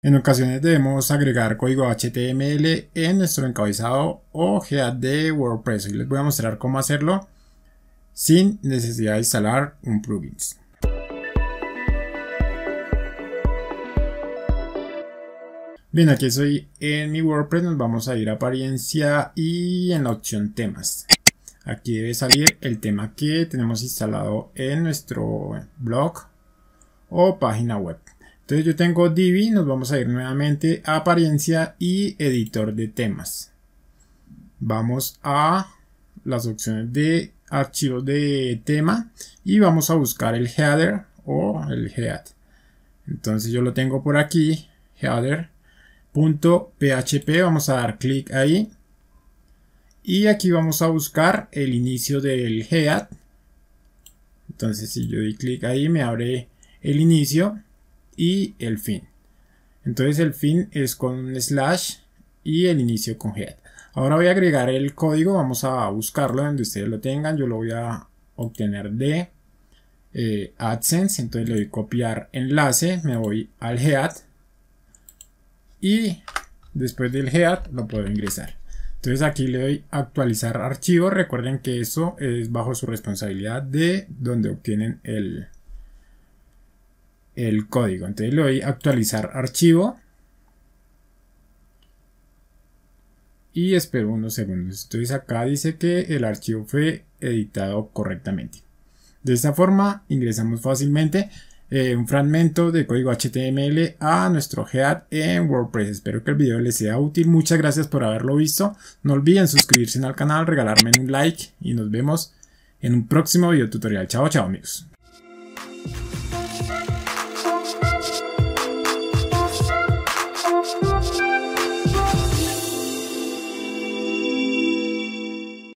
En ocasiones debemos agregar código HTML en nuestro encabezado o head de WordPress. y les voy a mostrar cómo hacerlo sin necesidad de instalar un plugin. Bien, aquí estoy en mi WordPress. Nos vamos a ir a apariencia y en la opción temas. Aquí debe salir el tema que tenemos instalado en nuestro blog o página web. Entonces yo tengo Divi, nos vamos a ir nuevamente a apariencia y editor de temas. Vamos a las opciones de archivo de tema y vamos a buscar el header o el head. Entonces yo lo tengo por aquí, header.php, vamos a dar clic ahí. Y aquí vamos a buscar el inicio del head. Entonces si yo doy clic ahí me abre el inicio y el fin. Entonces el fin es con un slash y el inicio con head. Ahora voy a agregar el código, vamos a buscarlo donde ustedes lo tengan. Yo lo voy a obtener de eh, AdSense, entonces le doy copiar enlace, me voy al head y después del head lo puedo ingresar. Entonces aquí le doy actualizar archivo, recuerden que eso es bajo su responsabilidad de donde obtienen el, el código. Entonces le doy actualizar archivo. Y espero unos segundos. Entonces acá dice que el archivo fue editado correctamente. De esta forma ingresamos fácilmente eh, un fragmento de código HTML a nuestro head en WordPress. Espero que el video les sea útil. Muchas gracias por haberlo visto. No olviden suscribirse al canal, regalarme un like y nos vemos en un próximo video tutorial. Chao, chao amigos.